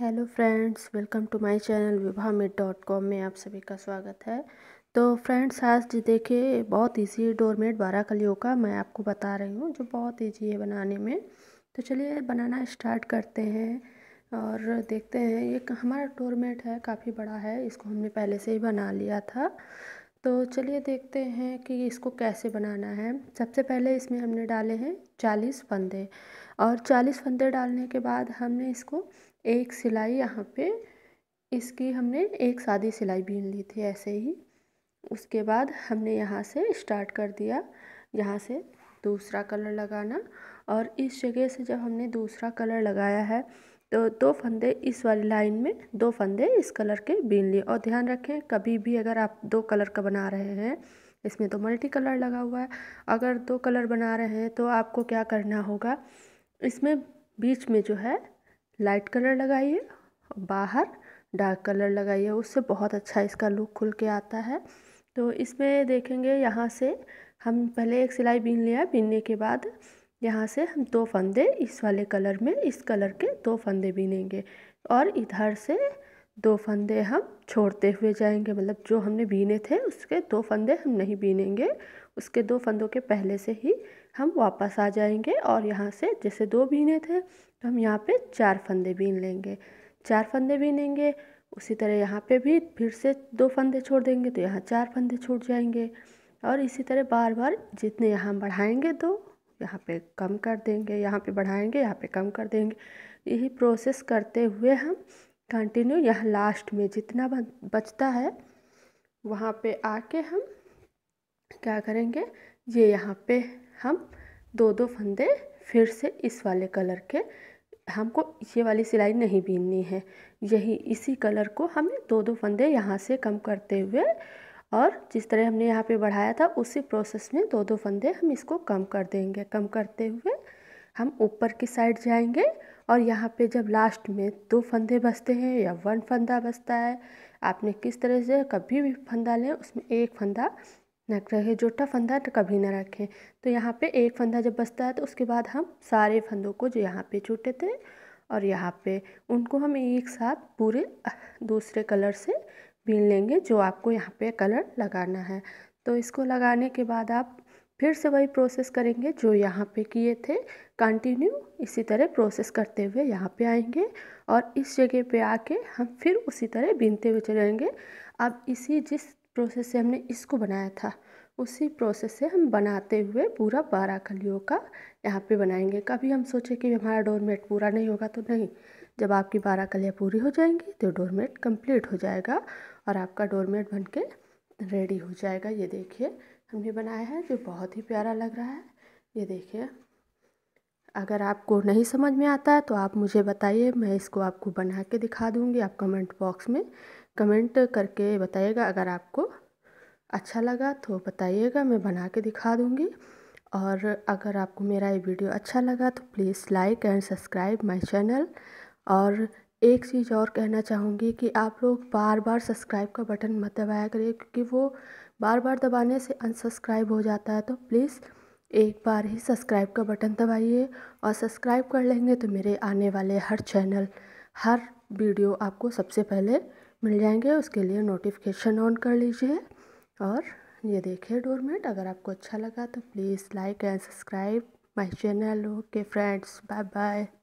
hello friends welcome to my channel Vibha mate dot com में आप सभी का स्वागत है तो फ्रेंड्स आज देखिए बहुत इजी डोरमेट बारह कलियों का मैं आपको बता रही हूँ जो बहुत इजी है बनाने में तो चलिए बनाना स्टार्ट करते हैं और देखते हैं ये हमारा डोरमेट है काफ़ी बड़ा है इसको हमने पहले से ही बना लिया था तो चलिए देखते हैं कि इसको कैसे बनाना है सबसे पहले इसमें हमने डाले हैं चालीस फंदे और चालीस फंदे डालने के बाद हमने इसको एक सिलाई यहाँ पे इसकी हमने एक सादी सिलाई बीन ली थी ऐसे ही उसके बाद हमने यहाँ से स्टार्ट कर दिया यहाँ से दूसरा कलर लगाना और इस जगह से जब हमने दूसरा कलर लगाया है तो दो फंदे इस वाली लाइन में दो फंदे इस कलर के बीन लिए और ध्यान रखें कभी भी अगर आप दो कलर का बना रहे हैं इसमें तो मल्टी कलर लगा हुआ है अगर दो कलर बना रहे हैं तो आपको क्या करना होगा इसमें बीच में जो है लाइट कलर लगाइए बाहर डार्क कलर लगाइए उससे बहुत अच्छा इसका लुक खुल के आता है तो इसमें देखेंगे यहाँ से हम पहले एक सिलाई बीन लिया बीनने के बाद यहाँ से हम दो फंदे इस वाले कलर में इस कलर के दो फंदे बीनेंगे और इधर से दो फंदे हम छोड़ते हुए जाएंगे मतलब जो हमने बीने थे उसके दो फंदे हम नहीं बीनेंगे उसके दो फंदों के पहले से ही हम वापस आ जाएंगे और यहाँ से जैसे दो बीने थे तो हम यहाँ पे चार फंदे बीन लेंगे चार फंदे बीनेंगे उसी तरह यहाँ पे भी फिर से दो फंदे छोड़ देंगे तो यहाँ चार फंदे छूट जाएंगे और इसी तरह बार बार जितने यहाँ बढ़ाएंगे दो यहाँ पे कम कर देंगे यहाँ पे बढ़ाएंगे यहाँ पे कम कर देंगे यही प्रोसेस करते हुए हम कंटिन्यू यहाँ लास्ट में जितना बचता है वहाँ पे आके हम क्या करेंगे ये यहाँ पे हम दो दो फंदे फिर से इस वाले कलर के हमको ये वाली सिलाई नहीं बीननी है यही इसी कलर को हमें दो दो फंदे यहाँ से कम करते हुए और जिस तरह हमने यहाँ पे बढ़ाया था उसी प्रोसेस में दो दो फंदे हम इसको कम कर देंगे कम करते हुए हम ऊपर की साइड जाएंगे और यहाँ पे जब लास्ट में दो फंदे बचते हैं या वन फंदा बचता है आपने किस तरह से कभी भी फंदा लें उसमें एक फंदा नक रखें जोटा फंदा तो कभी ना रखें तो यहाँ पे एक फंदा जब बचता है तो उसके बाद हम सारे फंदों को जो यहाँ पे छूटे थे और यहाँ पे उनको हम एक साथ पूरे दूसरे कलर से बीन लेंगे जो आपको यहाँ पे कलर लगाना है तो इसको लगाने के बाद आप फिर से वही प्रोसेस करेंगे जो यहाँ पे किए थे कंटिन्यू इसी तरह प्रोसेस करते हुए यहाँ पे आएंगे और इस जगह पे आके हम फिर उसी तरह बीनते हुए चलेंगे अब इसी जिस प्रोसेस से हमने इसको बनाया था उसी प्रोसेस से हम बनाते हुए पूरा बारह कलियों का यहाँ पे बनाएंगे कभी हम सोचे कि हमारा डोरमेट पूरा नहीं होगा तो नहीं जब आपकी बारह कलियाँ पूरी हो जाएंगी तो डोरमेट कंप्लीट हो जाएगा और आपका डोरमेट बन के रेडी हो जाएगा ये देखिए हमने बनाया है जो बहुत ही प्यारा लग रहा है ये देखिए अगर आपको नहीं समझ में आता है तो आप मुझे बताइए मैं इसको आपको बना के दिखा दूँगी आप कमेंट बॉक्स में कमेंट करके बताइएगा अगर आपको अच्छा लगा तो बताइएगा मैं बना के दिखा दूँगी और अगर आपको मेरा ये वीडियो अच्छा लगा तो please like and subscribe my channel और एक चीज़ और कहना चाहूँगी कि आप लोग बार बार सब्सक्राइब का बटन मत दबाया करिए क्योंकि वो बार बार दबाने से अनसब्सक्राइब हो जाता है तो प्लीज़ एक बार ही सब्सक्राइब का बटन दबाइए और सब्सक्राइब कर लेंगे तो मेरे आने वाले हर चैनल हर वीडियो आपको सबसे पहले मिल जाएंगे उसके लिए नोटिफिकेशन ऑन कर लीजिए और ये देखिए डोरमेट अगर आपको अच्छा लगा तो please like and subscribe my channel okay friends bye bye